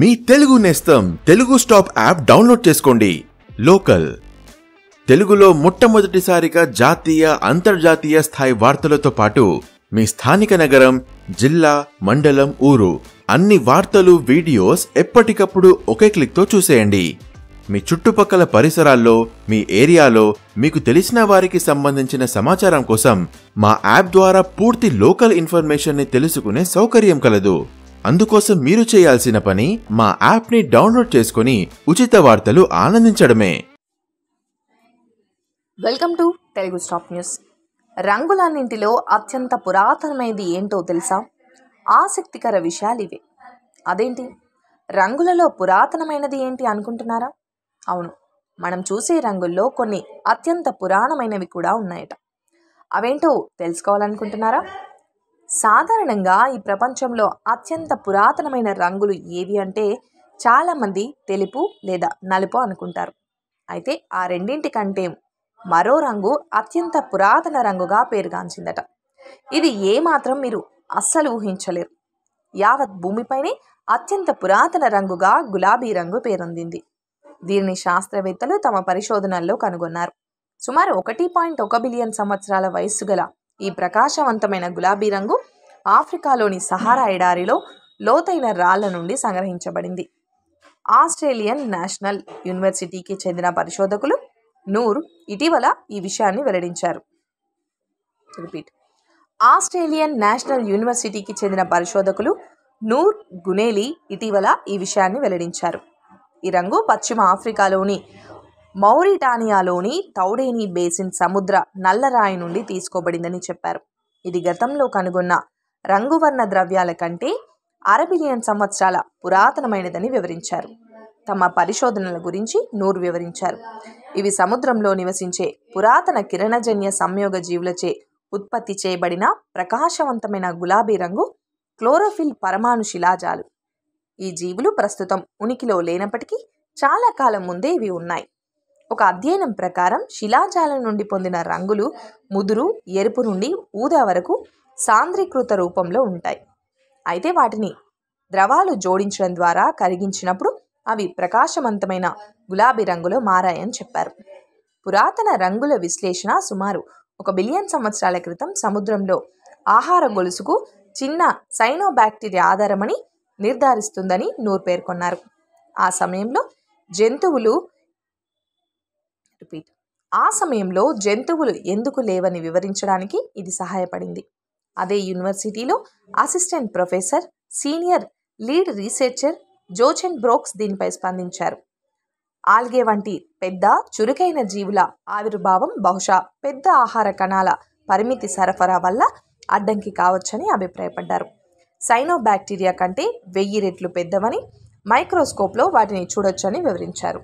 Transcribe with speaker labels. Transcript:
Speaker 1: మీ తెలుగు నేస్తం Telugu stop app download చేసుకోండి local తెలుగులో మొట్టమొదటిసారిగా జాతీయ అంతర్జాతీయ స్థాయి వార్తలతో పాటు మీ స్థానిక నగరం జిల్లా మండలం ఊరు అన్ని వార్తలు వీడియోస్ ఎప్పటికప్పుడు ఒకే క్లిక్తో చూసేయండి మీ చుట్టుపక్కల పరిసరాల్లో మీ ఏరియాలో మీకు తెలిసిన వారికి సంబంధించిన సమాచారం కోసం మా యాప్ ద్వారా పూర్తి లోకల్ ఇన్ఫర్మేషన్ని తెలుసుకునే సౌకర్యం కలదు అందుకోసం మీరు చేయాల్సిన పని మా యాప్ని డౌన్లోడ్ చేసుకుని ఉచిత వార్తలు ఆనందించడమే
Speaker 2: welcome to Telugu stop news రంగులన్నింటిలో అత్యంత పురాతనమైనది ఏంటో తెలుసా ఆసక్తికర విషయాలు ఇవే అదేంటి రంగులలో పురాతనమైనది ఏంటి అనుకుంటున్నారా అవును మనం చూసే రంగుల్లో కొన్ని అత్యంత పురాణమైనవి కూడా ఉన్నాయట అవేంటో తెలుసుకోవాలనుకుంటున్నారా సాధారణంగా ఈ ప్రపంచంలో అత్యంత పురాతనమైన రంగులు ఏవి అంటే చాలామంది తెలుపు లేదా నలుపు అనుకుంటారు అయితే ఆ రెండింటి కంటే మరో రంగు అత్యంత పురాతన రంగుగా పేరుగాంచిందట ఇది ఏమాత్రం మీరు అస్సలు ఊహించలేరు యావత్ భూమిపైనే అత్యంత పురాతన రంగుగా గులాబీ రంగు పేరొందింది దీనిని శాస్త్రవేత్తలు తమ పరిశోధనల్లో కనుగొన్నారు సుమారు ఒకటి పాయింట్ ఒక బిలియన్ సంవత్సరాల వయస్సు గల ఈ ప్రకాశవంతమైన గులాబీ రంగు ఆఫ్రికాలోని సహారా ఎడారిలో లోతైన రాళ్ల నుండి సంగ్రహించబడింది ఆస్ట్రేలియన్ నేషనల్ యూనివర్సిటీకి చెందిన పరిశోధకులు నూర్ ఇటీవల ఈ విషయాన్ని వెల్లడించారు రిపీట్ ఆస్ట్రేలియన్ నేషనల్ యూనివర్సిటీకి చెందిన పరిశోధకులు నూర్ గునేలి ఇటీవల ఈ విషయాన్ని వెల్లడించారు ఈ రంగు పశ్చిమ ఆఫ్రికాలోని మౌరిటానియాలోని తౌడేని బేసిన్ సముద్ర నల్లరాయి నుండి తీసుకోబడిందని చెప్పారు ఇది గతంలో కనుగొన్న రంగువర్ణ ద్రవ్యాల కంటే అరబిలియన్ సంవత్సరాల పురాతనమైనదని వివరించారు తమ పరిశోధనల గురించి నూరు వివరించారు ఇవి సముద్రంలో నివసించే పురాతన కిరణజన్య సంయోగ జీవులచే ఉత్పత్తి చేయబడిన ప్రకాశవంతమైన గులాబీ రంగు క్లోరోఫిల్ పరమాణు శిలాజాలు ఈ జీవులు ప్రస్తుతం ఉనికిలో లేనప్పటికీ చాలా కాలం ముందే ఇవి ఉన్నాయి ఒక అధ్యయనం ప్రకారం శిలాజాల నుండి పొందిన రంగులు ముదురు ఎరుపు నుండి ఊదా వరకు సాంద్రీకృత రూపంలో ఉంటాయి అయితే వాటిని ద్రవాలు జోడించడం ద్వారా కరిగించినప్పుడు అవి ప్రకాశవంతమైన గులాబీ రంగులో మారాయని చెప్పారు పురాతన రంగుల విశ్లేషణ సుమారు ఒక బిలియన్ సంవత్సరాల క్రితం సముద్రంలో ఆహార గొలుసుకు చిన్న సైనోబ్యాక్టీరియా ఆధారమని నిర్ధారిస్తుందని నూర్ పేర్కొన్నారు ఆ సమయంలో జంతువులు రిపీట్ ఆ సమయంలో జంతువులు ఎందుకు లేవని వివరించడానికి ఇది సహాయపడింది అదే యూనివర్సిటీలో assistant professor senior lead researcher Jochen Brocks దీనిపై స్పందించారు ఆల్గే వంటి పెద్ద చురుకైన జీవుల ఆవిర్భావం బహుశా పెద్ద ఆహార కణాల పరిమితి సరఫరా వల్ల అడ్డంకి కావచ్చని అభిప్రాయపడ్డారు సైనోబ్యాక్టీరియా కంటే వెయ్యి రెట్లు పెద్దవని మైక్రోస్కోప్లో వాటిని చూడొచ్చని వివరించారు